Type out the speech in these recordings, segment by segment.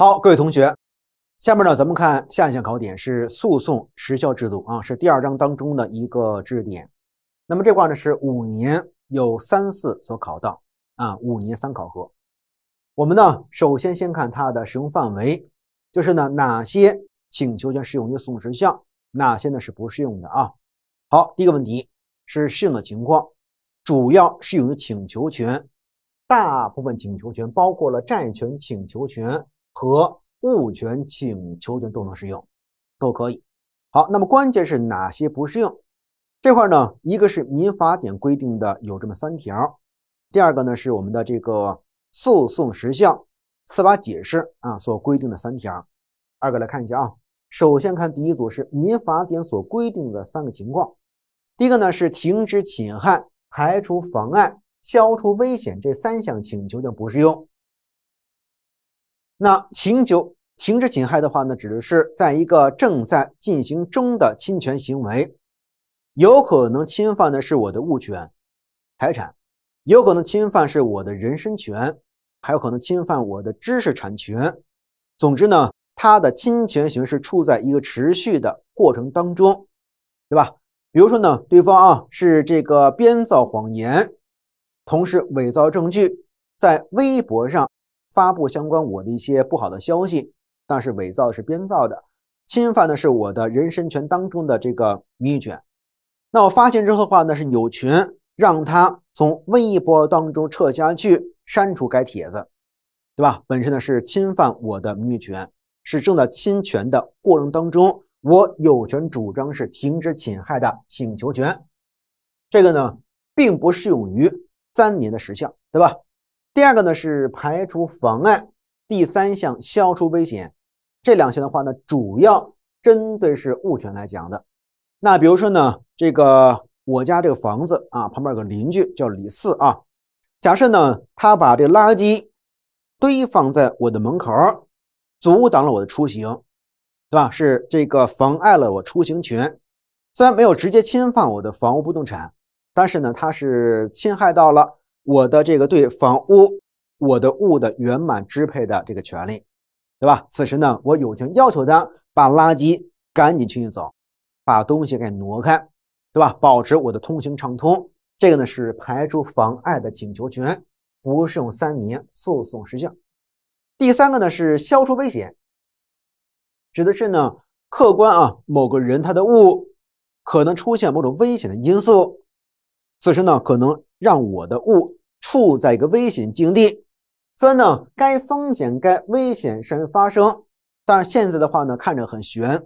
好，各位同学，下面呢，咱们看下一项考点是诉讼时效制度啊，是第二章当中的一个知识点。那么这块呢是五年有三次所考到啊，五年三考核。我们呢首先先看它的适用范围，就是呢哪些请求权适用于诉讼时效，哪些呢是不适用的啊？好，第一个问题是适用的情况，主要适用于请求权，大部分请求权包括了债权请求权。和物权请求权都能适用，都可以。好，那么关键是哪些不适用这块呢？一个是民法典规定的有这么三条，第二个呢是我们的这个诉讼时效司法解释啊所规定的三条。二个来看一下啊，首先看第一组是民法典所规定的三个情况，第一个呢是停止侵害、排除妨碍、消除危险这三项请求权不适用。那请求停止侵害的话呢，指的是在一个正在进行中的侵权行为，有可能侵犯的是我的物权、财产，有可能侵犯是我的人身权，还有可能侵犯我的知识产权。总之呢，它的侵权行为是处在一个持续的过程当中，对吧？比如说呢，对方啊是这个编造谎言，同时伪造证据，在微博上。发布相关我的一些不好的消息，但是伪造是编造的，侵犯的是我的人身权当中的这个名誉权。那我发现之后的话呢，是有权让他从微博当中撤下去，删除该帖子，对吧？本身呢是侵犯我的名誉权，是正在侵权的过程当中，我有权主张是停止侵害的请求权。这个呢，并不适用于三年的时效，对吧？第二个呢是排除妨碍，第三项消除危险，这两项的话呢主要针对是物权来讲的。那比如说呢，这个我家这个房子啊，旁边有个邻居叫李四啊，假设呢他把这垃圾堆放在我的门口，阻挡了我的出行，对吧？是这个妨碍了我出行权，虽然没有直接侵犯我的房屋不动产，但是呢他是侵害到了。我的这个对房屋、我的物的圆满支配的这个权利，对吧？此时呢，我有权要求他把垃圾赶紧清运走，把东西给挪开，对吧？保持我的通行畅通。这个呢是排除妨碍的请求权，不适用三年诉讼时效。第三个呢是消除危险，指的是呢客观啊某个人他的物可能出现某种危险的因素，此时呢可能。让我的物处在一个危险境地，虽然呢，该风险、该危险甚发生。但是现在的话呢，看着很悬，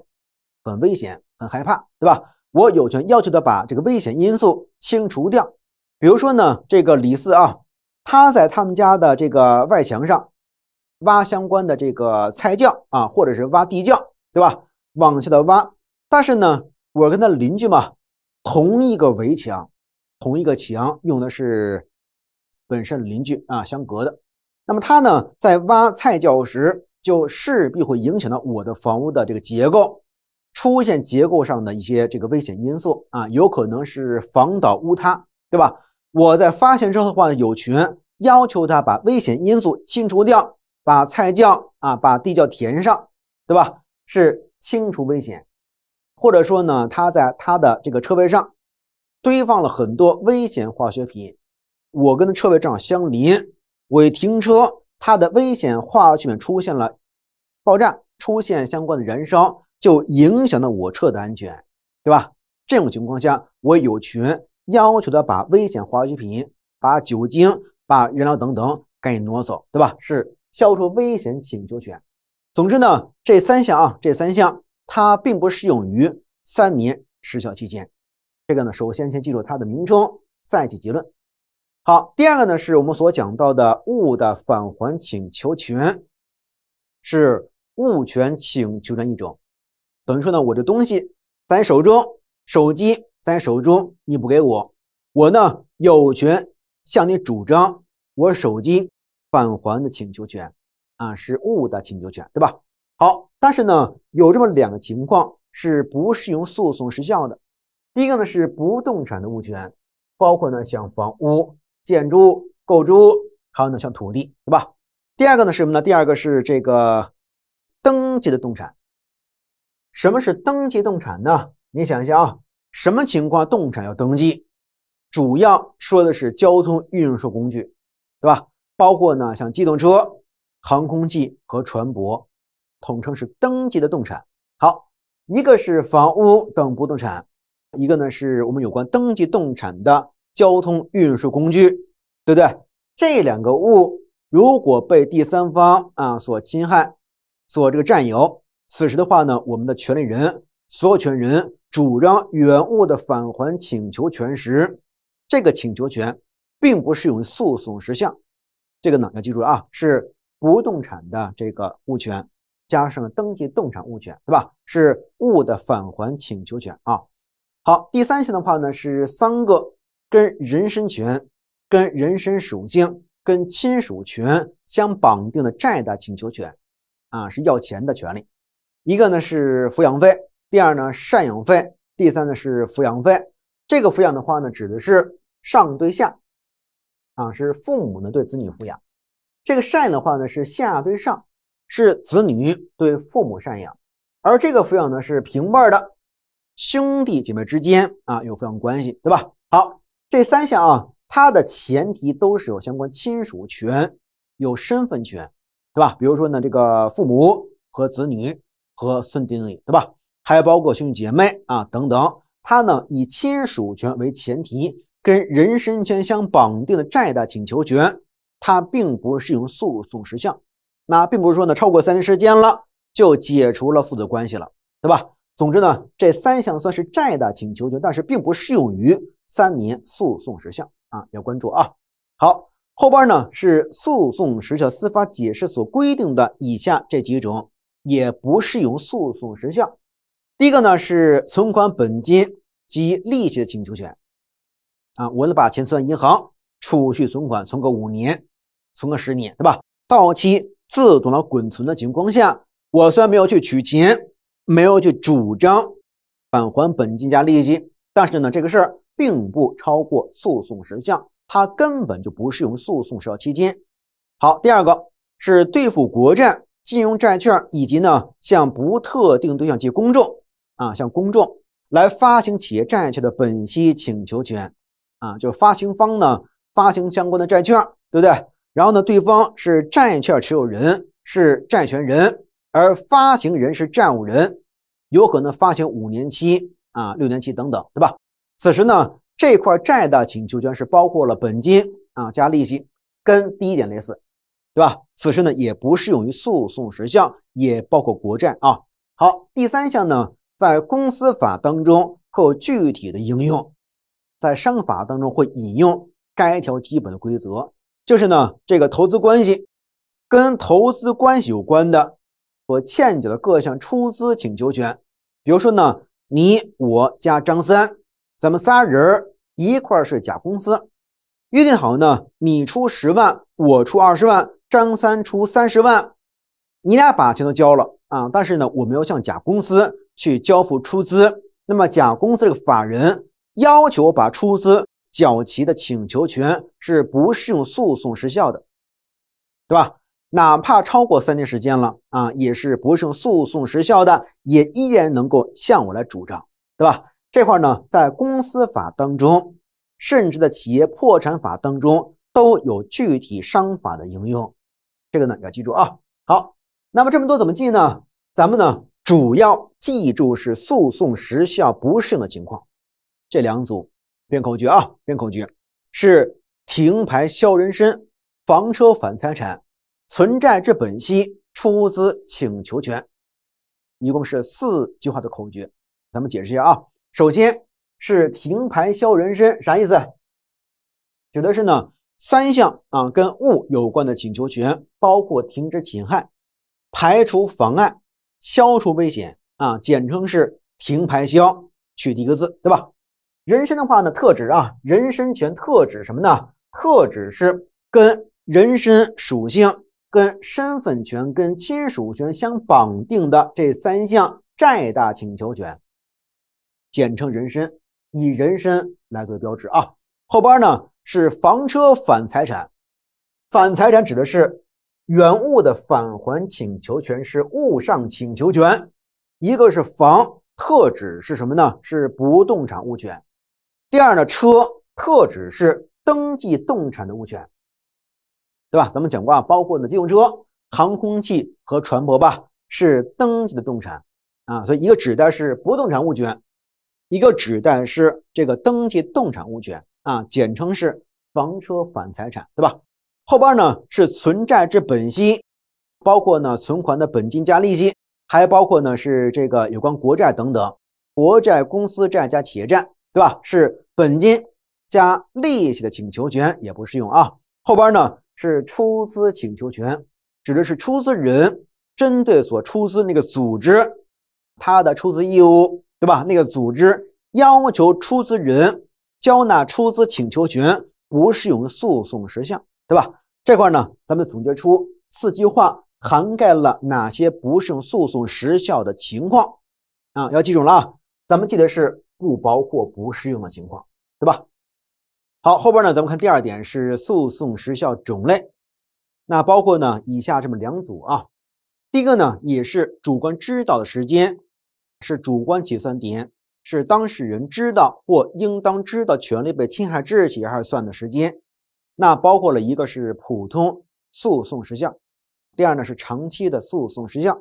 很危险，很害怕，对吧？我有权要求他把这个危险因素清除掉。比如说呢，这个李四啊，他在他们家的这个外墙上挖相关的这个菜窖啊，或者是挖地窖，对吧？往下的挖，但是呢，我跟他邻居嘛，同一个围墙。同一个墙用的是本身邻居啊相隔的，那么他呢在挖菜窖时就势必会影响到我的房屋的这个结构，出现结构上的一些这个危险因素啊，有可能是房倒屋塌，对吧？我在发现之后的话，有权要求他把危险因素清除掉，把菜窖啊，把地窖填上，对吧？是清除危险，或者说呢，他在他的这个车位上。堆放了很多危险化学品，我跟的车位正好相邻，我一停车，它的危险化学品出现了爆炸，出现相关的燃烧，就影响到我车的安全，对吧？这种情况下，我有权要求他把危险化学品、把酒精、把燃料等等赶紧挪走，对吧？是消除危险请求权。总之呢，这三项啊，这三项它并不适用于三年时效期间。这个呢，首先先记住它的名称，赛起结论。好，第二个呢，是我们所讲到的物的返还请求权，是物权请求权一种。等于说呢，我的东西在手中，手机在手中，你不给我，我呢有权向你主张我手机返还的请求权。啊，是物的请求权，对吧？好，但是呢，有这么两个情况是不适用诉讼时效的。第一个呢是不动产的物权，包括呢像房屋、建筑、构筑还有呢像土地，对吧？第二个呢是什么呢？第二个是这个登记的动产。什么是登记动产呢？你想一下啊，什么情况动产要登记？主要说的是交通运输工具，对吧？包括呢像机动车、航空器和船舶，统称是登记的动产。好，一个是房屋等不动产。一个呢是我们有关登记动产的交通运输工具，对不对？这两个物如果被第三方啊所侵害，所这个占有，此时的话呢，我们的权利人所有权人主张原物的返还请求权时，这个请求权并不适用于诉讼时效。这个呢要记住啊，是不动产的这个物权加上登记动产物权，对吧？是物的返还请求权啊。好，第三项的话呢是三个跟人身权、跟人身属性、跟亲属权相绑定的债的请求权，啊是要钱的权利。一个呢是抚养费，第二呢赡养费，第三呢是抚养费。这个抚养的话呢指的是上对下，啊是父母呢对子女抚养。这个赡的话呢是下对上，是子女对父母赡养。而这个抚养呢是平辈的。兄弟姐妹之间啊有抚养关系，对吧？好，这三项啊，它的前提都是有相关亲属权、有身份权，对吧？比如说呢，这个父母和子女和孙子女，对吧？还包括兄弟姐妹啊等等。它呢以亲属权为前提，跟人身权相绑定的债的请求权，它并不适用诉讼时效。那并不是说呢，超过三年时间了就解除了父子关系了，对吧？总之呢，这三项算是债的请求权，但是并不适用于三年诉讼时效啊，要关注啊。好，后边呢是诉讼时效司法解释所规定的以下这几种，也不适用诉讼时效。第一个呢是存款本金及利息的请求权啊，我把钱存银行，储蓄存款存个五年，存个十年，对吧？到期自动的滚存的情况下，我虽然没有去取钱。没有去主张返还本金加利息，但是呢，这个事儿并不超过诉讼时效，它根本就不适用诉讼时效期间。好，第二个是对付国债、金融债券以及呢向不特定对象及公众啊，向公众来发行企业债券的本息请求权啊，就是发行方呢发行相关的债券，对不对？然后呢，对方是债券持有人，是债权人。而发行人是债务人，有可能发行五年期啊、六年期等等，对吧？此时呢，这块债的请求权是包括了本金啊加利息，跟第一点类似，对吧？此时呢，也不适用于诉讼时效，也包括国债啊。好，第三项呢，在公司法当中会有具体的应用，在商法当中会引用该条基本的规则，就是呢，这个投资关系跟投资关系有关的。所欠缴的各项出资请求权，比如说呢，你我加张三，咱们仨人一块儿是甲公司，约定好呢，你出十万，我出二十万，张三出三十万，你俩把钱都交了啊，但是呢，我们要向甲公司去交付出资，那么甲公司这个法人要求把出资缴齐的请求权是不适用诉讼时效的，对吧？哪怕超过三年时间了啊，也是不胜诉讼时效的，也依然能够向我来主张，对吧？这块呢，在公司法当中，甚至在企业破产法当中都有具体商法的应用，这个呢要记住啊。好，那么这么多怎么记呢？咱们呢主要记住是诉讼时效不适用的情况，这两组编口诀啊，编口诀是停牌消人身，房车返财产。存债之本息出资请求权，一共是四句话的口诀，咱们解释一下啊。首先是停牌销人身，啥意思？指的是呢三项啊跟物有关的请求权，包括停止侵害、排除妨碍、消除危险啊，简称是停牌销，取第一个字对吧？人身的话呢特指啊人身权特指什么呢？特指是跟人身属性。跟身份权、跟亲属权相绑定的这三项债大请求权，简称人身，以人身来为标志啊。后边呢是房车返财产，返财产指的是原物的返还请求权，是物上请求权。一个是房，特指是什么呢？是不动产物权。第二呢车，特指是登记动产的物权。对吧？咱们讲过啊，包括呢机动车、航空器和船舶吧，是登记的动产啊。所以一个指代是不动产物权，一个指代是这个登记动产物权啊，简称是房车反财产，对吧？后边呢是存债之本息，包括呢存款的本金加利息，还包括呢是这个有关国债等等，国债、公司债加企业债，对吧？是本金加利息的请求权也不适用啊。后边呢。是出资请求权，指的是出资人针对所出资那个组织，他的出资义务，对吧？那个组织要求出资人交纳出资请求权，不适用诉讼时效，对吧？这块呢，咱们总结出四句话，涵盖了哪些不适用诉讼时效的情况啊？要记住了啊，咱们记得是不包括不适用的情况，对吧？好，后边呢，咱们看第二点是诉讼时效种类，那包括呢以下这么两组啊。第一个呢也是主观知道的时间，是主观起算点，是当事人知道或应当知道权利被侵害之日起而算的时间。那包括了一个是普通诉讼时效，第二呢是长期的诉讼时效。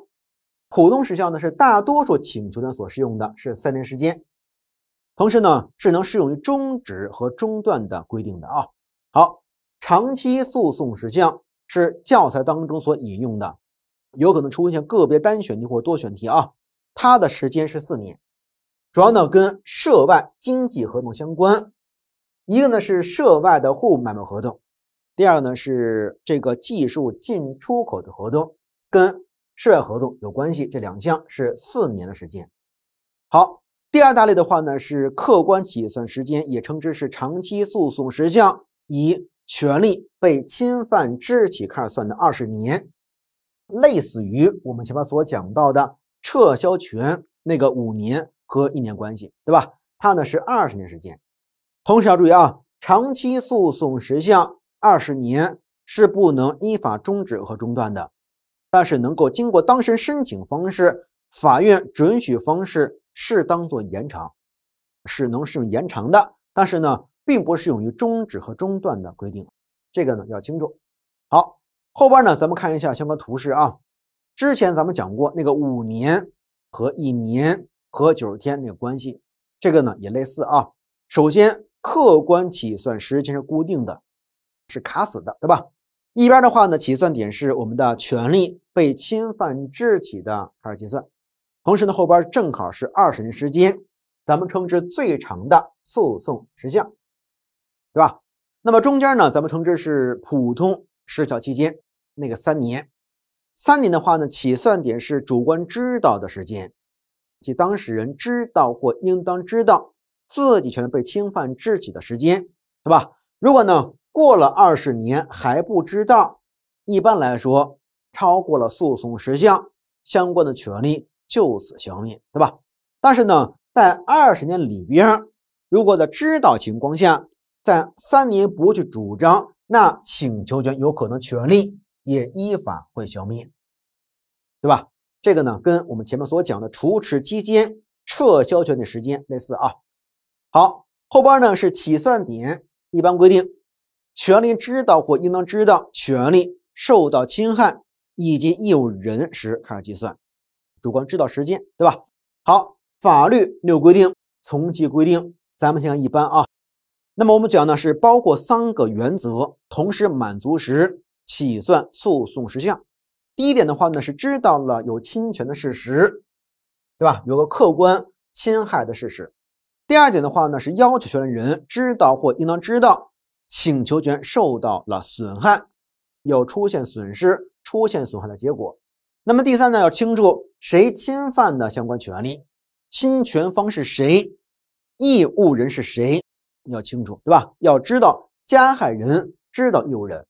普通时效呢是大多数请求权所适用的，是三年时间。同时呢，是能适用于终止和中断的规定的啊。好，长期诉讼时效是教材当中所引用的，有可能出现个别单选题或多选题啊。它的时间是四年，主要呢跟涉外经济合同相关。一个呢是涉外的货物买卖合同，第二个呢是这个技术进出口的合同，跟涉外合同有关系。这两项是四年的时间。好。第二大类的话呢，是客观起算时间，也称之是长期诉讼时效，以权利被侵犯之日起开始算的二十年，类似于我们前面所讲到的撤销权那个五年和一年关系，对吧？它呢是二十年时间。同时要注意啊，长期诉讼时效二十年是不能依法终止和中断的，但是能够经过当事人申请方式，法院准许方式。适当做延长，是能适用延长的，但是呢，并不适用于终止和中断的规定。这个呢要清楚。好，后边呢，咱们看一下相关图示啊。之前咱们讲过那个五年和一年和九十天那个关系，这个呢也类似啊。首先，客观起算时间是固定的，是卡死的，对吧？一边的话呢，起算点是我们的权利被侵犯之体的开始计算。同时呢，后边正好是二十年时间，咱们称之最长的诉讼时效，对吧？那么中间呢，咱们称之是普通时效期间，那个三年。三年的话呢，起算点是主观知道的时间，即当事人知道或应当知道自己权利被侵犯之日起的时间，对吧？如果呢过了二十年还不知道，一般来说超过了诉讼时效相关的权利。就此消灭，对吧？但是呢，在二十年里边，如果在知道情况下，在三年不去主张，那请求权有可能权利也依法会消灭，对吧？这个呢，跟我们前面所讲的除斥期间撤销权的时间类似啊。好，后边呢是起算点一般规定，权利知道或应当知道权利受到侵害以及义务人时开始计算。主观知道时间，对吧？好，法律没有规定，从其规定。咱们讲一般啊。那么我们讲呢，是包括三个原则，同时满足时起算诉讼时效。第一点的话呢，是知道了有侵权的事实，对吧？有个客观侵害的事实。第二点的话呢，是要求权利人知道或应当知道请求权受到了损害，有出现损失，出现损害的结果。那么第三呢，要清楚谁侵犯的相关权利，侵权方是谁，义务人是谁，你要清楚，对吧？要知道加害人，知道义务人，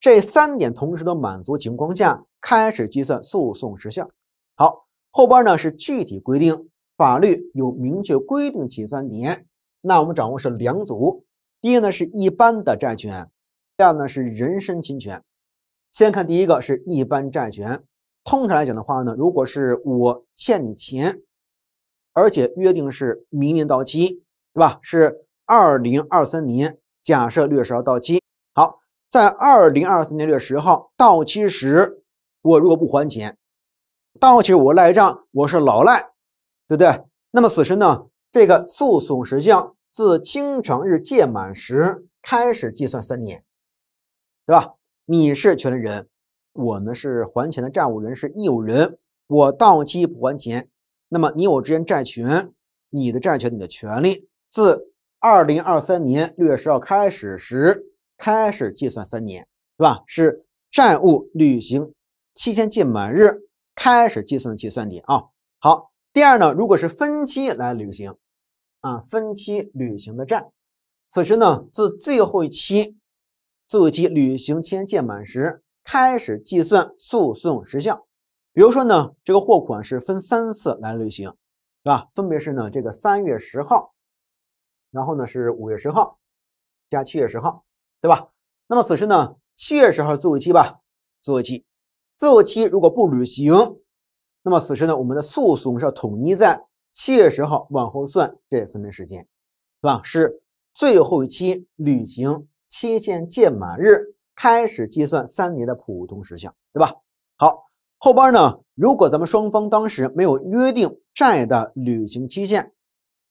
这三点同时都满足情况下，开始计算诉讼时效。好，后边呢是具体规定，法律有明确规定起算点。那我们掌握是两组，第一呢是一般的债权，第二呢是人身侵权。先看第一个是一般债权。通常来讲的话呢，如果是我欠你钱，而且约定是明年到期，对吧？是二零二三年，假设六月十号到期。好，在二零二三年六月十号到期时，我如果不还钱，到期我赖账，我是老赖，对不对？那么此时呢，这个诉讼时效自清偿日届满时开始计算三年，对吧？你是权利人。我呢是还钱的债务人，是义务人。我到期不还钱，那么你我之间债权，你的债权，你的权利，自二零二三年六月十号开始时开始计算三年，是吧？是债务履行期限届满日开始计算计算点啊。好，第二呢，如果是分期来履行啊，分期履行的债，此时呢，自最后一期最后一期履行期限届满时。开始计算诉讼时效，比如说呢，这个货款是分三次来履行，是吧？分别是呢，这个三月十号，然后呢是五月十号，加七月十号，对吧？那么此时呢，七月十号最后一期吧，最后一期，最后一期如果不履行，那么此时呢，我们的诉讼是要统一在七月十号往后算这三年时间，是吧？是最后一期履行期限届满日。开始计算三年的普通时效，对吧？好，后边呢？如果咱们双方当时没有约定债的履行期限，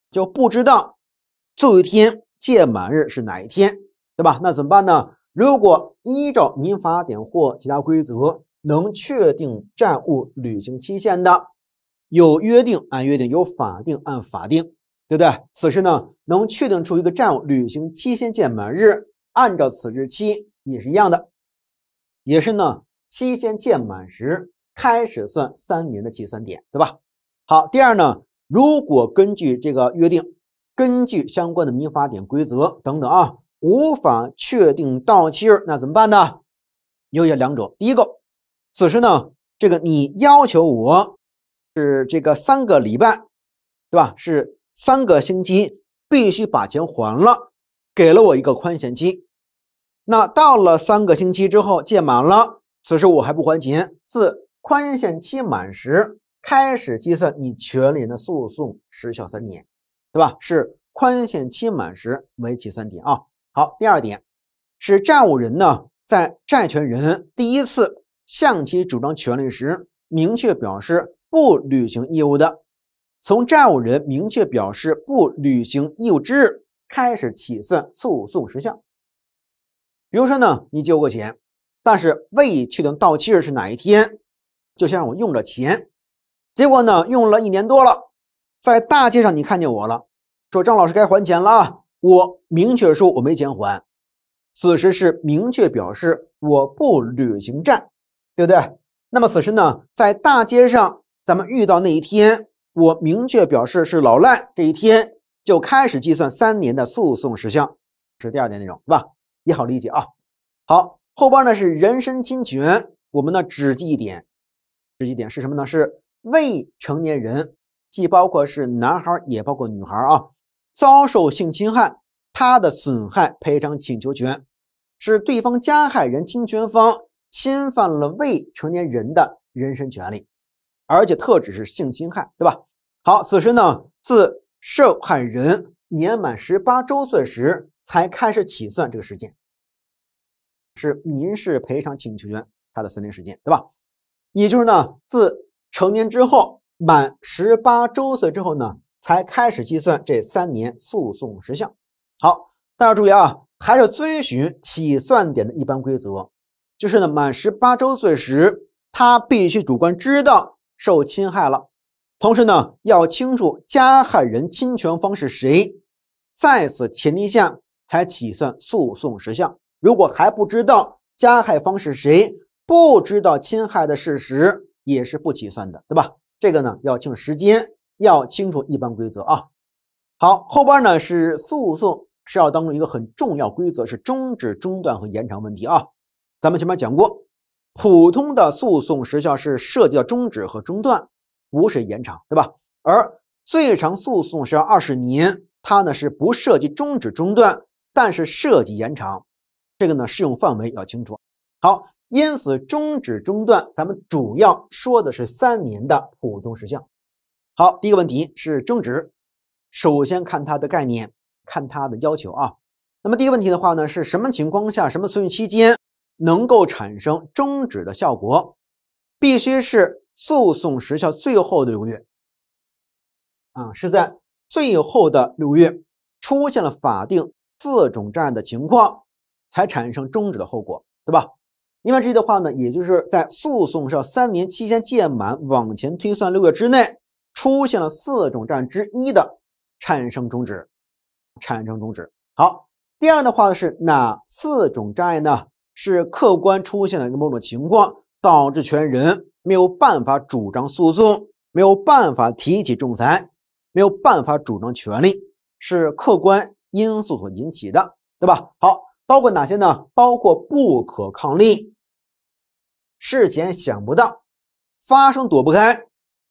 就不知道最后一天届满日是哪一天，对吧？那怎么办呢？如果依照民法典或其他规则能确定债务履行期限的，有约定按约定，有法定按法定，对不对？此时呢，能确定出一个债务履行期限届满日，按照此日期。也是一样的，也是呢。期限届满时开始算三年的计算点，对吧？好，第二呢，如果根据这个约定，根据相关的民法典规则等等啊，无法确定到期日，那怎么办呢？有有两种。第一个，此时呢，这个你要求我是这个三个礼拜，对吧？是三个星期，必须把钱还了，给了我一个宽限期。那到了三个星期之后借满了，此时我还不还钱，自宽限期满时开始计算你权利人的诉讼时效三年，对吧？是宽限期满时为起算点啊。好，第二点是债务人呢在债权人第一次向其主张权利时明确表示不履行义务的，从债务人明确表示不履行义务之日开始起算诉讼时效。比如说呢，你借我钱，但是未确定到期日是哪一天，就先让我用着钱。结果呢，用了一年多了，在大街上你看见我了，说张老师该还钱了啊！我明确说我没钱还，此时是明确表示我不履行债，对不对？那么此时呢，在大街上咱们遇到那一天，我明确表示是老赖这一天，就开始计算三年的诉讼时效，是第二点内容，对吧？也好理解啊，好后边呢是人身侵权，我们呢只记一点，只记一点是什么呢？是未成年人，既包括是男孩也包括女孩啊，遭受性侵害，他的损害赔偿请求权是对方加害人侵权方侵犯了未成年人的人身权利，而且特指是性侵害，对吧？好，此时呢自受害人年满十八周岁时。才开始起算这个时间，是民事赔偿请求权他的三年时间，对吧？也就是呢，自成年之后，满十八周岁之后呢，才开始计算这三年诉讼时效。好，大家注意啊，还是遵循起算点的一般规则，就是呢，满十八周岁时，他必须主观知道受侵害了，同时呢，要清楚加害人、侵权方是谁，在此前提下。才起算诉讼时效。如果还不知道加害方是谁，不知道侵害的事实，也是不起算的，对吧？这个呢，要清楚时间，要清楚一般规则啊。好，后边呢是诉讼时效当中一个很重要规则，是终止、中断和延长问题啊。咱们前面讲过，普通的诉讼时效是涉及到终止和中断，不是延长，对吧？而最长诉讼是要二十年，它呢是不涉及终止、中断。但是涉及延长，这个呢适用范围要清楚。好，因此终止中断，咱们主要说的是三年的普通时效。好，第一个问题是终止，首先看它的概念，看它的要求啊。那么第一个问题的话呢，是什么情况下什么存续期间能够产生终止的效果？必须是诉讼时效最后的六个月啊，是在最后的六月出现了法定。四种障碍的情况，才产生终止的后果，对吧？另外一的话呢，也就是在诉讼上三年期限届满往前推算六个月之内，出现了四种障碍之一的，产生终止，产生终止。好，第二的话是哪四种障碍呢？是客观出现了一个某种情况，导致权人没有办法主张诉讼，没有办法提起仲裁，没有办法主张权利，是客观。因素所引起的，对吧？好，包括哪些呢？包括不可抗力，事前想不到，发生躲不开，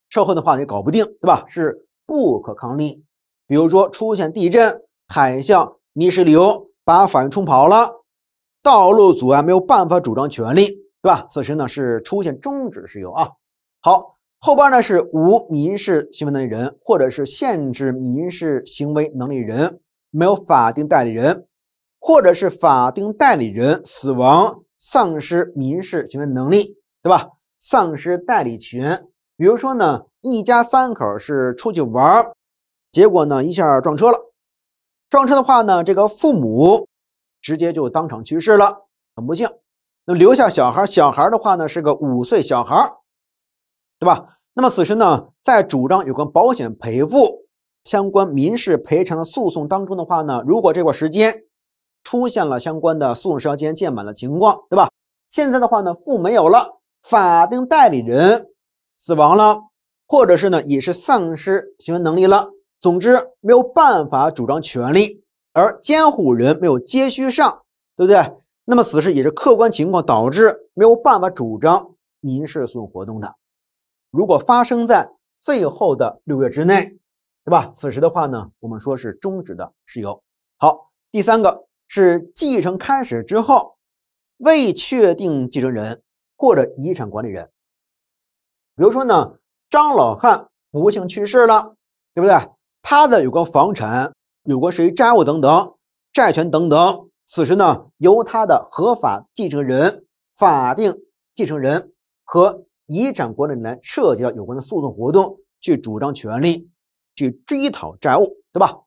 社后的话你搞不定，对吧？是不可抗力，比如说出现地震、海啸、泥石流，把法院冲跑了，道路阻碍没有办法主张权利，对吧？此时呢是出现终止事由啊。好，后边呢是无民事行为能力人或者是限制民事行为能力人。没有法定代理人，或者是法定代理人死亡、丧失民事行为能力，对吧？丧失代理权。比如说呢，一家三口是出去玩结果呢一下撞车了。撞车的话呢，这个父母直接就当场去世了，很不幸。那留下小孩，小孩的话呢是个五岁小孩，对吧？那么此时呢，在主张有关保险赔付。相关民事赔偿的诉讼当中的话呢，如果这块时间出现了相关的诉讼时效期间届满的情况，对吧？现在的话呢，父没有了，法定代理人死亡了，或者是呢也是丧失行为能力了，总之没有办法主张权利，而监护人没有接续上，对不对？那么此事也是客观情况导致没有办法主张民事诉讼活动的。如果发生在最后的六月之内。对吧？此时的话呢，我们说是终止的事由。好，第三个是继承开始之后未确定继承人或者遗产管理人。比如说呢，张老汉不幸去世了，对不对？他的有关房产、有关涉及债务等等债权等等，此时呢，由他的合法继承人、法定继承人和遗产管理人涉及到有关的诉讼活动去主张权利。去追讨债务，对吧？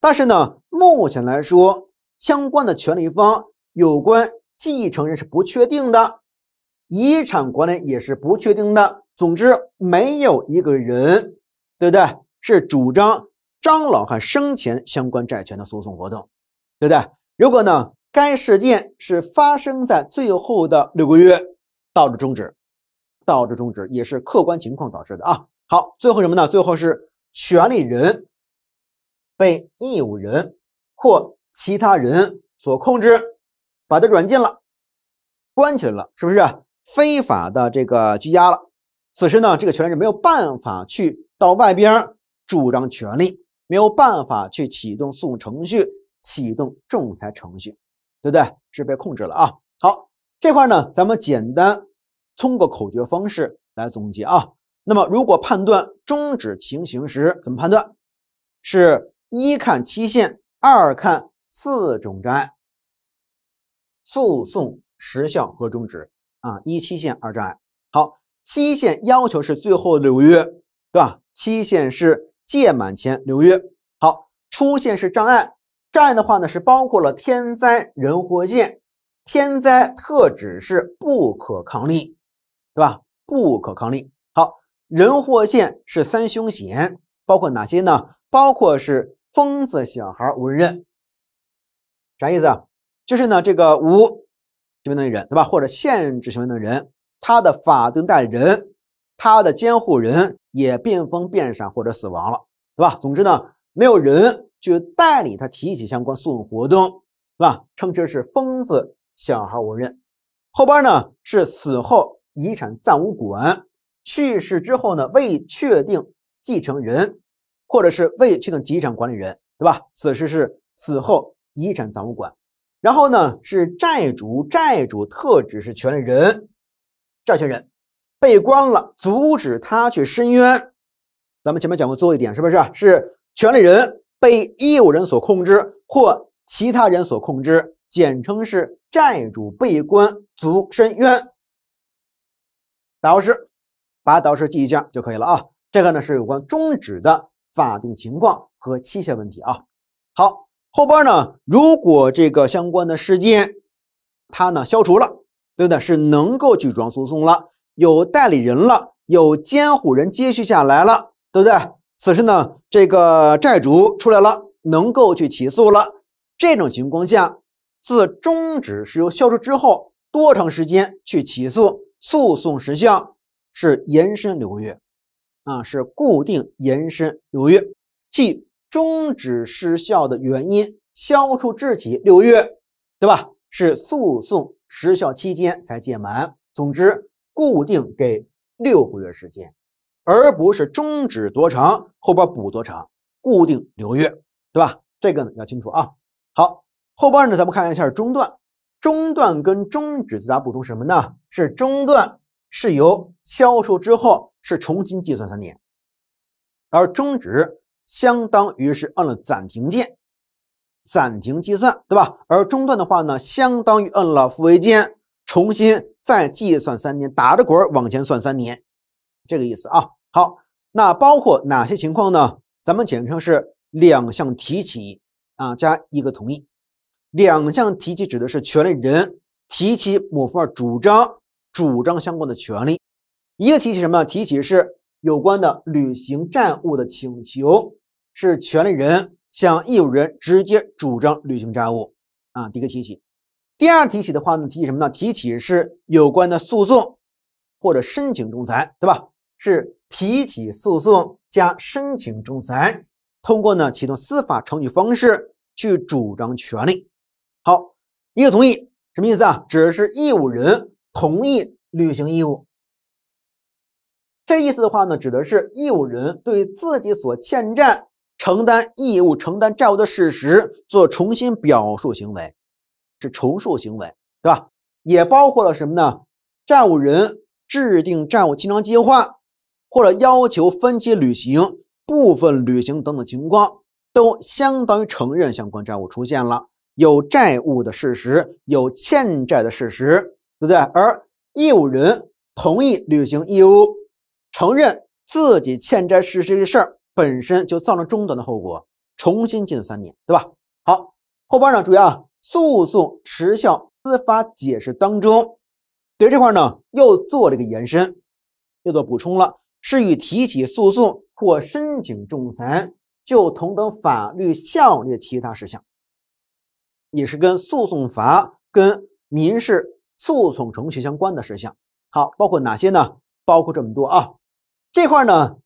但是呢，目前来说，相关的权利方、有关继承人是不确定的，遗产管理也是不确定的。总之，没有一个人，对不对？是主张张老汉生前相关债权的诉讼活动，对不对？如果呢，该事件是发生在最后的六个月，导致终止，导致终止也是客观情况导致的啊。好，最后什么呢？最后是。权利人被义务人或其他人所控制，把他软禁了，关起来了，是不是非法的这个拘押了？此时呢，这个权利是没有办法去到外边主张权利，没有办法去启动诉讼程序，启动仲裁程序，对不对？是被控制了啊。好，这块呢，咱们简单通过口诀方式来总结啊。那么，如果判断终止情形时，怎么判断？是一看期限，二看四种障碍，诉讼时效和终止啊，一期限，二障碍。好，期限要求是最后六月，对吧？期限是届满前六月。好，出现是障碍，障碍的话呢，是包括了天灾、人祸、件。天灾特指是不可抗力，对吧？不可抗力。人或贱是三凶险，包括哪些呢？包括是疯子、小孩无人认，啥意思啊？就是呢，这个无行为能力人，对吧？或者限制行为能力人，他的法定代理人、他的监护人也变疯、变傻或者死亡了，对吧？总之呢，没有人去代理他提起相关诉讼活动，是吧？称之为是疯子、小孩无人。后边呢是死后遗产暂无管。去世之后呢，未确定继承人，或者是未确定遗产管理人，对吧？此时是死后遗产暂物管。然后呢，是债主，债主特指是权利人，债权人被关了，阻止他去申冤。咱们前面讲过最后一点，是不是？是权利人被义务人所控制，或其他人所控制，简称是债主被关足申冤。打老师。把导师记一下就可以了啊。这个呢是有关终止的法定情况和期限问题啊。好，后边呢，如果这个相关的事件它呢消除了，对不对？是能够举状诉讼了，有代理人了，有监护人接续下来了，对不对？此时呢，这个债主出来了，能够去起诉了。这种情况下，自终止是由消除之后多长时间去起诉？诉讼时效？是延伸六个月，啊，是固定延伸六个月，即终止失效的原因消除之日起六个月，对吧？是诉讼时效期间才届满。总之，固定给六个月时间，而不是终止多长，后边补多长，固定留月，对吧？这个呢要清楚啊。好，后边呢咱们看一下中断，中断跟终止最大不同什么呢？是中断。是由销售之后是重新计算三年，而终止相当于是按了暂停键，暂停计算，对吧？而中断的话呢，相当于按了复位键，重新再计算三年，打着滚儿往前算三年，这个意思啊。好，那包括哪些情况呢？咱们简称是两项提起啊，加一个同意。两项提起指的是权利人提起某份主张。主张相关的权利，一个提起什么？提起是有关的履行债务的请求，是权利人向义务人直接主张履行债务啊。第一个提起，第二提起的话呢，提起什么呢？提起是有关的诉讼或者申请仲裁，对吧？是提起诉讼加申请仲裁，通过呢启动司法程序方式去主张权利。好，一个同意什么意思啊？指的是义务人。同意履行义务，这意思的话呢，指的是义务人对自己所欠债承担义务、承担债务的事实做重新表述行为，是重述行为，对吧？也包括了什么呢？债务人制定债务清偿计划，或者要求分期履行、部分履行等等情况，都相当于承认相关债务出现了有债务的事实、有欠债的事实。对不对？而义务人同意履行义务，承认自己欠债事实个事儿，本身就造成中断的后果，重新进三年，对吧？好，后边呢，注意啊，《诉讼时效司法解释》当中，对这块呢，又做了一个延伸，又做补充了，是与提起诉讼或申请仲裁就同等法律效力其他事项，也是跟诉讼法、跟民事。诉讼程序相关的事项，好，包括哪些呢？包括这么多啊，这块呢，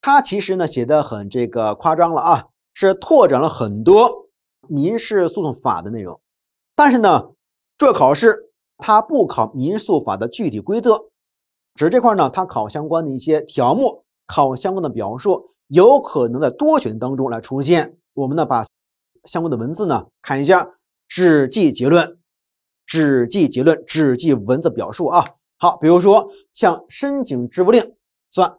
它其实呢写的很这个夸张了啊，是拓展了很多民事诉讼法的内容，但是呢，这考试它不考民诉法的具体规则，只是这块呢，它考相关的一些条目，考相关的表述，有可能在多选当中来出现。我们呢把相关的文字呢看一下，只记结论。只记结论，只记文字表述啊。好，比如说像申请支付令算，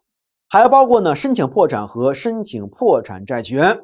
还包括呢申请破产和申请破产债权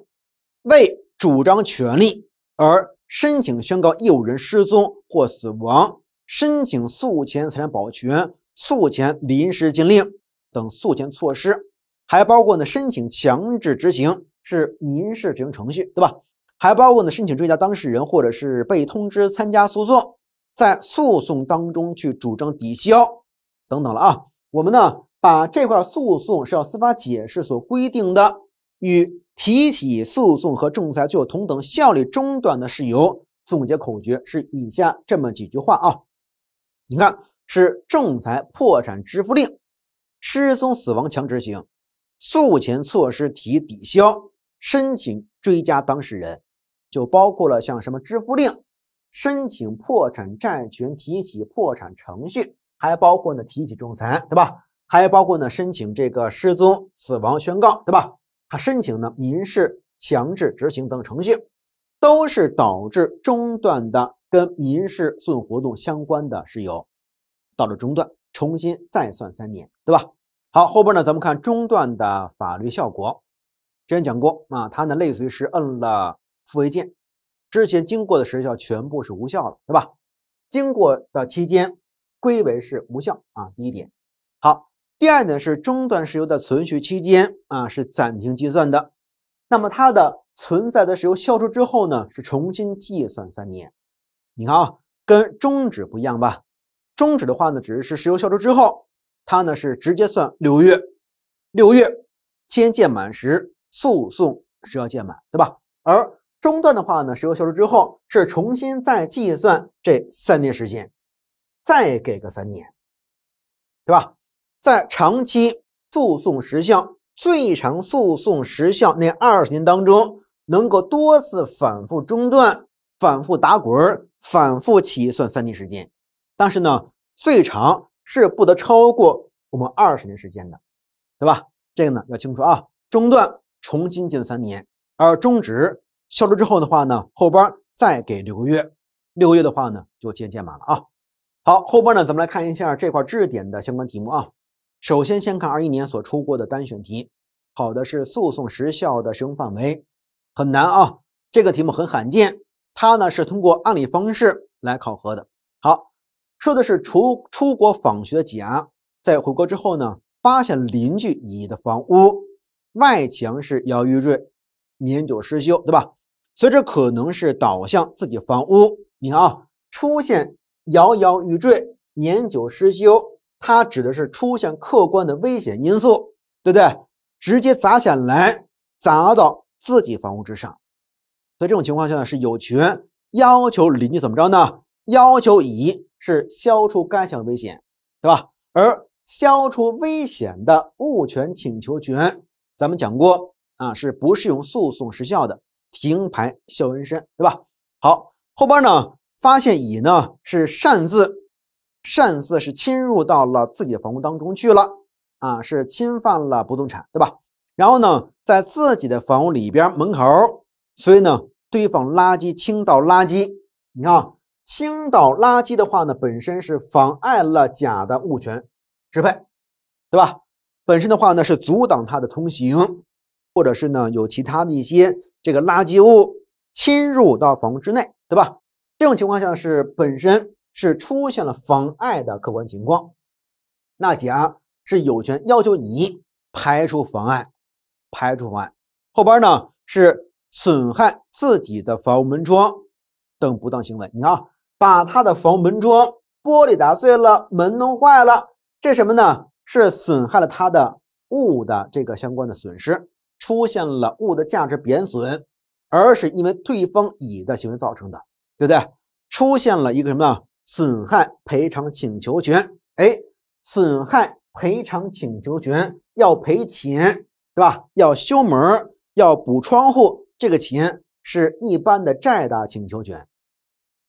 为主张权利而申请宣告义务人失踪或死亡，申请诉前财产保全、诉前临时禁令等诉前措施，还包括呢申请强制执行是民事执行程序对吧？还包括呢申请追加当事人或者是被通知参加诉讼。在诉讼当中去主张抵消等等了啊！我们呢把这块诉讼是要司法解释所规定的，与提起诉讼和仲裁具有同等效力中断的事由，总结口诀是以下这么几句话啊！你看，是仲裁、破产、支付令、失踪、死亡、强执行、诉前措施、提抵消、申请追加当事人，就包括了像什么支付令。申请破产债权、提起破产程序，还包括呢提起仲裁，对吧？还包括呢申请这个失踪、死亡宣告，对吧？他申请呢民事强制执行等程序，都是导致中断的，跟民事诉讼活动相关的事由，到了中断，重新再算三年，对吧？好，后边呢咱们看中断的法律效果，之前讲过啊，它呢类似于是摁了复位键，之前经过的时效全部是无效了，对吧？经过的期间归为是无效啊。第一点，好，第二点是中断石油的存续期间啊是暂停计算的。那么它的存在的时油消除之后呢，是重新计算三年。你看啊，跟终止不一样吧？终止的话呢，只是石油销消除之后，它呢是直接算六个月，六个月期间届满时诉讼时效届满，对吧？而中断的话呢，石油销售之后是重新再计算这三年时间，再给个三年，对吧？在长期诉讼时效、最长诉讼时效那二十年当中，能够多次反复中断、反复打滚、反复起算三年时间，但是呢，最长是不得超过我们二十年时间的，对吧？这个呢要清楚啊。中断重新计算三年，而中止。销售之后的话呢，后边再给六个月，六个月的话呢就渐满了啊。好，后边呢，咱们来看一下这块知识点的相关题目啊。首先先看二一年所出过的单选题，考的是诉讼时效的适用范围，很难啊，这个题目很罕见，它呢是通过案例方式来考核的。好，说的是出出国访学的甲，在回国之后呢，发现邻居乙的房屋外墙是摇玉坠。年久失修，对吧？以这可能是倒向自己房屋。你看啊，出现摇摇欲坠、年久失修，它指的是出现客观的危险因素，对不对？直接砸下来，砸到自己房屋之上。所以这种情况下呢，是有权要求邻居怎么着呢？要求乙是消除该项危险，对吧？而消除危险的物权请求权，咱们讲过。啊，是不适用诉讼时效的，停牌效延申，对吧？好，后边呢，发现乙呢是擅自擅自是侵入到了自己的房屋当中去了，啊，是侵犯了不动产，对吧？然后呢，在自己的房屋里边门口，所以呢堆放垃圾、倾倒垃圾，你看，倾倒垃圾的话呢，本身是妨碍了甲的物权支配，对吧？本身的话呢是阻挡他的通行。或者是呢，有其他的一些这个垃圾物侵入到房屋之内，对吧？这种情况下是本身是出现了妨碍的客观情况，那甲是有权要求乙排除妨碍，排除妨碍。后边呢是损害自己的房屋门窗等不当行为。你看，把他的房门窗玻璃砸碎了，门弄坏了，这什么呢？是损害了他的物的这个相关的损失。出现了物的价值贬损，而是因为对方乙的行为造成的，对不对？出现了一个什么呢？损害赔偿请求权。哎，损害赔偿请求权要赔钱，对吧？要修门，要补窗户，这个钱是一般的债的请求权，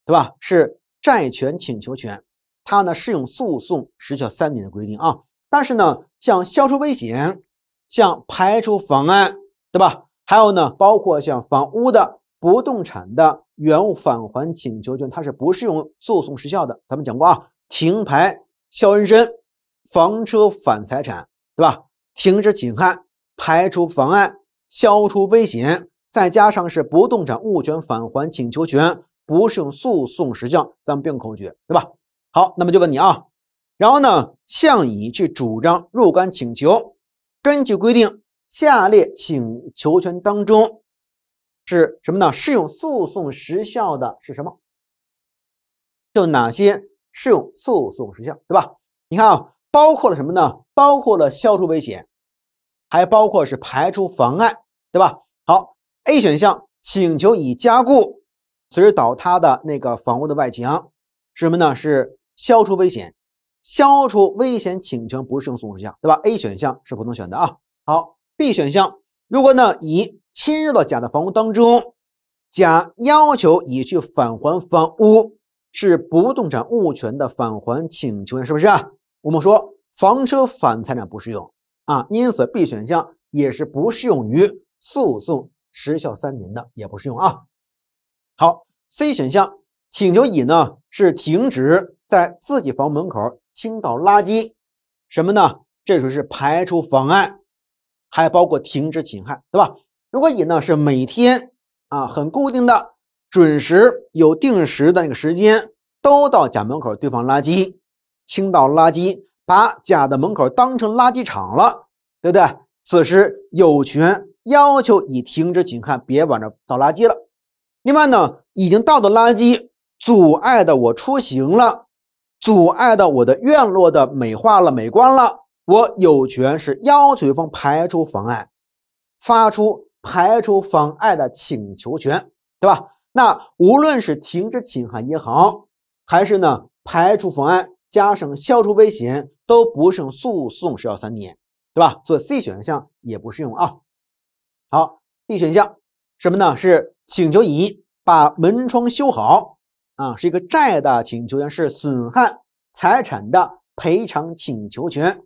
对吧？是债权请求权，它呢适用诉讼时效三年的规定啊。但是呢，像消除危险。像排除妨碍，对吧？还有呢，包括像房屋的不动产的原物返还请求权，它是不适用诉讼时效的。咱们讲过啊，停牌、肖恩申、房车返财产，对吧？停止侵害、排除妨碍、消除危险，再加上是不动产物权返还请求权不适用诉讼时效。咱们并口诀，对吧？好，那么就问你啊，然后呢，向乙去主张若干请求。根据规定，下列请求权当中是什么呢？适用诉讼时效的是什么？就哪些适用诉讼时效，对吧？你看啊，包括了什么呢？包括了消除危险，还包括是排除妨碍，对吧？好，A 选项请求已加固随时倒塌的那个房屋的外墙，是什么呢？是消除危险。消除危险请求不胜诉讼时效，对吧？A 选项是不能选的啊。好，B 选项，如果呢乙侵入了甲的房屋当中，甲要求乙去返还房屋，是不动产物权的返还请求是不是啊？我们说房车返财产不适用啊，因此 B 选项也是不适用于诉讼时效三年的，也不适用啊。好，C 选项，请求乙呢是停止在自己房门口。倾倒垃圾，什么呢？这属于是排除妨碍，还包括停止侵害，对吧？如果乙呢是每天啊很固定的、准时有定时的那个时间，都到甲门口堆放垃圾、倾倒垃圾，把甲的门口当成垃圾场了，对不对？此时有权要求乙停止侵害，别往这倒垃圾了。另外呢，已经倒的垃圾阻碍的我出行了。阻碍到我的院落的美化了、美观了，我有权是要求对方排除妨碍，发出排除妨碍的请求权，对吧？那无论是停止侵害也好，还是呢排除妨碍加上消除危险，都不胜诉讼时效三年，对吧？所以 C 选项也不适用啊。好，D 选项什么呢？是请求乙把门窗修好。啊，是一个债的请求权，是损害财产的赔偿请求权。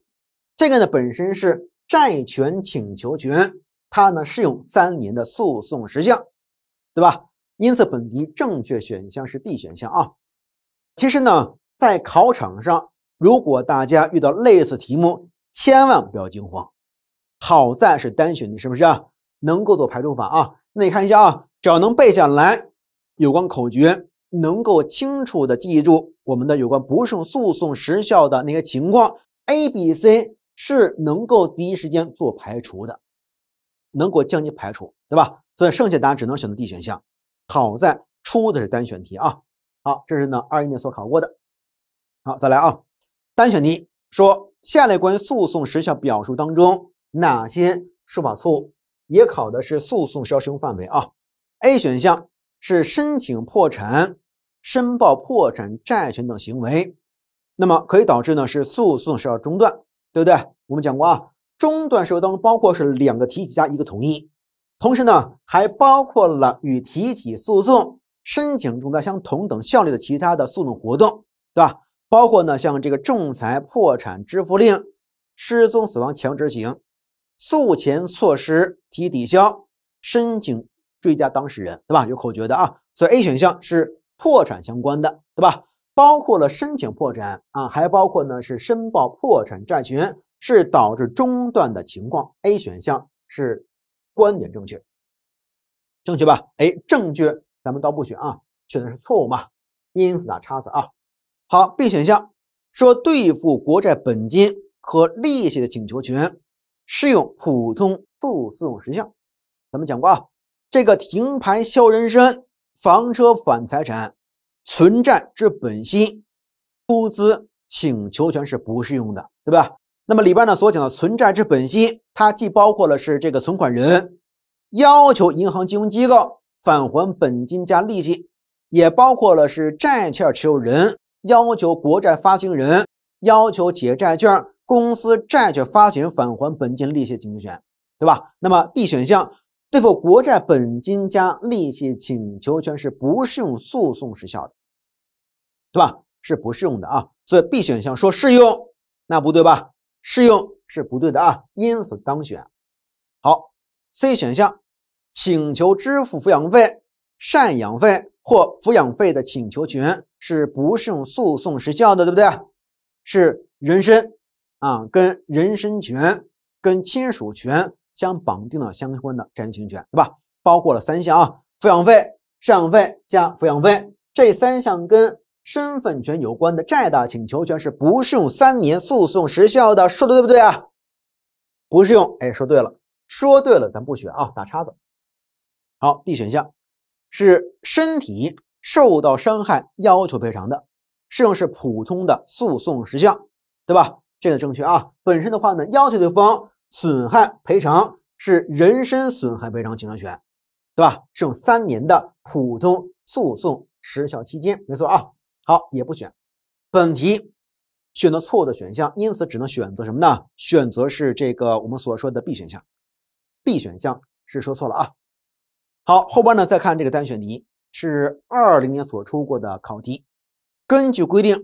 这个呢，本身是债权请求权，它呢适用三年的诉讼时效，对吧？因此本题正确选项是 D 选项啊。其实呢，在考场上，如果大家遇到类似题目，千万不要惊慌。好在是单选题，是不是啊？能够做排除法啊？那你看一下啊，只要能背下来有关口诀。能够清楚的记住我们的有关不受诉讼时效的那些情况，A、B、C 是能够第一时间做排除的，能够将其排除，对吧？所以剩下答案只能选择 D 选项。好在出的是单选题啊。好，这是呢二一年所考过的。好，再来啊，单选题说，下列关于诉讼时效表述当中哪些说法错误？也考的是诉讼时效适用范围啊。A 选项是申请破产。申报破产债权等行为，那么可以导致呢是诉讼时效中断，对不对？我们讲过啊，中断时效当中包括是两个提起加一个同意，同时呢还包括了与提起诉讼申请中断相同等效力的其他的诉讼活动，对吧？包括呢像这个仲裁、破产支付令、失踪死亡强制行、诉前措施提抵消、申请追加当事人，对吧？有口诀的啊，所以 A 选项是。破产相关的，对吧？包括了申请破产啊，还包括呢是申报破产债权是导致中断的情况。A 选项是观点正确，正确吧？哎，正确，咱们倒不选啊，选的是错误嘛，因此打叉子啊。好，B 选项说对付国债本金和利息的请求权适用普通诉讼时效，咱们讲过啊，这个停牌消人身。房车返财产，存债之本息，出资请求权是不适用的，对吧？那么里边呢所讲的存债之本息，它既包括了是这个存款人要求银行金融机构返还本金加利息，也包括了是债券持有人要求国债发行人要求企业债券公司债券发行人返还本金利息请求权，对吧？那么 B 选项。对付国债本金加利息请求权是不适用诉讼时效的，对吧？是不适用的啊。所以 B 选项说适用，那不对吧？适用是不对的啊。因此当选。好，C 选项，请求支付抚养费、赡养费或抚养费的请求权是不适用诉讼时效的，对不对是人身啊，跟人身权、跟亲属权。相绑定的相关的债权权，对吧？包括了三项啊，抚养费、赡养费加抚养费，这三项跟身份权有关的债的请求权是不适用三年诉讼时效的，说的对不对啊？不适用，哎，说对了，说对了，咱不选啊，打叉子。好，D 选项是身体受到伤害要求赔偿的，适用是普通的诉讼时效，对吧？这个正确啊，本身的话呢，要求对方。损害赔偿是人身损害赔偿，请求选，对吧？剩三年的普通诉讼时效期间，没错啊。好，也不选。本题选择错误的选项，因此只能选择什么呢？选择是这个我们所说的 B 选项。B 选项是说错了啊。好，后边呢再看这个单选题，是二零年所出过的考题。根据规定，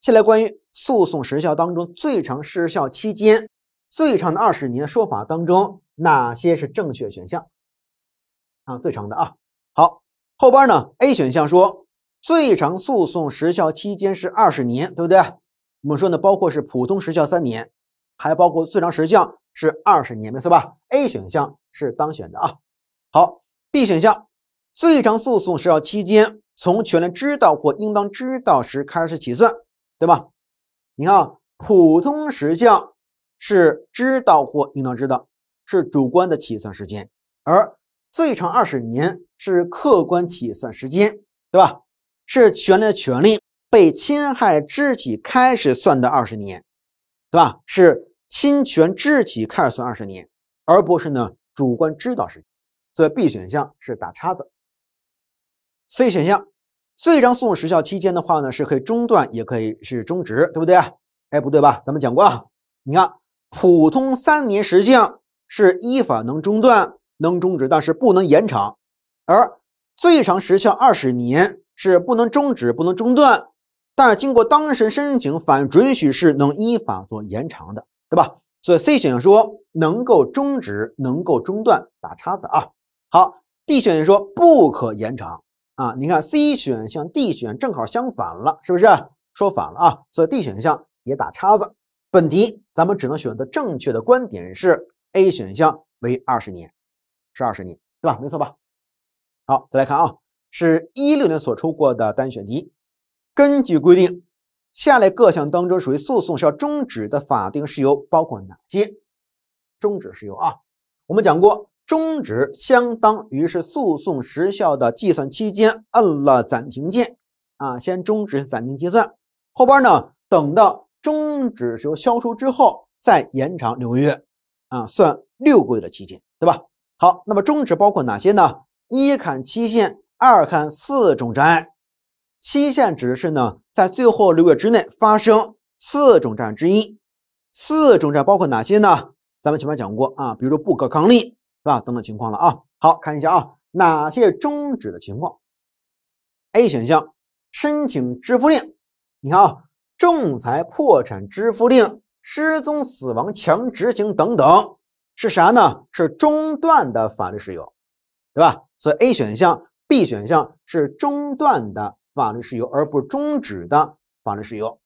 现下关于诉讼时效当中最长时效期间。最长的二十年说法当中，哪些是正确选项？啊，最长的啊，好，后边呢？A 选项说最长诉讼时效期间是二十年，对不对？我们说呢，包括是普通时效三年，还包括最长时效是二十年，没错吧？A 选项是当选的啊。好，B 选项，最长诉讼时效期间从权利知道或应当知道时开始起算，对吧？你看啊，普通时效。是知道或应当知道是主观的起算时间，而最长二十年是客观起算时间，对吧？是权利的权利被侵害之日起开始算的二十年，对吧？是侵权之日起开始算二十年，而不是呢主观知道时间。所以 B 选项是打叉子。C 选项最长诉讼时效期间的话呢，是可以中断也可以是终止，对不对啊？哎，不对吧？咱们讲过啊，你看。普通三年时效是依法能中断、能终止，但是不能延长；而最长时效二十年是不能终止、不能中断，但是经过当事人申请反准许是能依法做延长的，对吧？所以 C 选项说能够终止、能够中断，打叉子啊！好，D 选项说不可延长啊！你看 C 选项、D 选项正好相反了，是不是说反了啊？所以 D 选项也打叉子。本题咱们只能选择正确的观点是 A 选项为二十年，是二十年，对吧？没错吧？好，再来看啊，是一六年所出过的单选题。根据规定，下列各项当中属于诉讼是要终止的法定事由包括哪些？终止事由啊，我们讲过，终止相当于是诉讼时效的计算期间摁了暂停键啊，先终止暂停计算，后边呢等到。终止是由消除之后再延长六个月，啊，算六个月的期间，对吧？好，那么终止包括哪些呢？一看期限，二看四种障碍。期限指的是呢，在最后六个月之内发生四种障碍之一。四种障碍包括哪些呢？咱们前面讲过啊，比如说不可抗力，是吧？等等情况了啊。好看一下啊，哪些终止的情况？A 选项申请支付令，你看啊。仲裁、破产、支付令、失踪、死亡、强执行等等是啥呢？是中断的法律事由，对吧？所以 A 选项、B 选项是中断的法律事由，而不是终止的法律事由，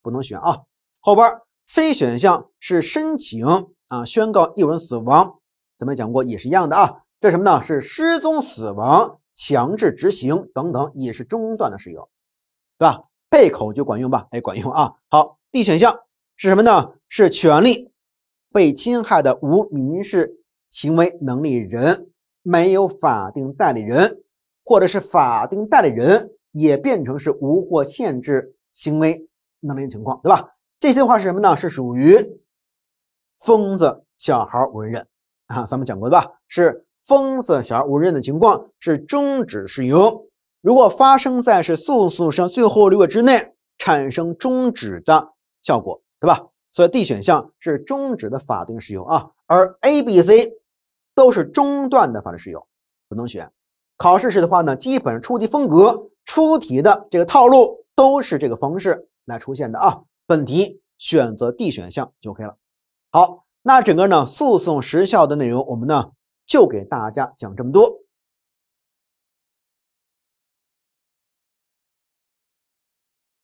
不能选啊。后边 C 选项是申请啊，宣告一人死亡，咱们讲过也是一样的啊。这什么呢？是失踪、死亡、强制执行等等，也是中断的事由，对吧？背口就管用吧，哎，管用啊！好，D 选项是什么呢？是权利被侵害的无民事行为能力人没有法定代理人，或者是法定代理人也变成是无或限制行为能力情况，对吧？这些的话是什么呢？是属于疯子、小孩、无人认啊，咱们讲过的吧？是疯子、小孩、无人认的情况是终止适用。如果发生在是诉讼时效最后六个月之内，产生终止的效果，对吧？所以 D 选项是终止的法定事由啊，而 A、B、C 都是中断的法定事由，不能选。考试时的话呢，基本出题风格、出题的这个套路都是这个方式来出现的啊。本题选择 D 选项就 OK 了。好，那整个呢诉讼时效的内容，我们呢就给大家讲这么多。